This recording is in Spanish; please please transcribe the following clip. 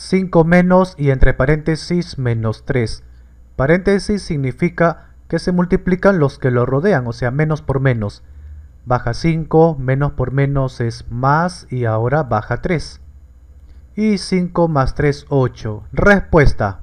5 menos y entre paréntesis menos 3. Paréntesis significa que se multiplican los que lo rodean, o sea, menos por menos. Baja 5, menos por menos es más y ahora baja 3. Y 5 más 3, 8. Respuesta.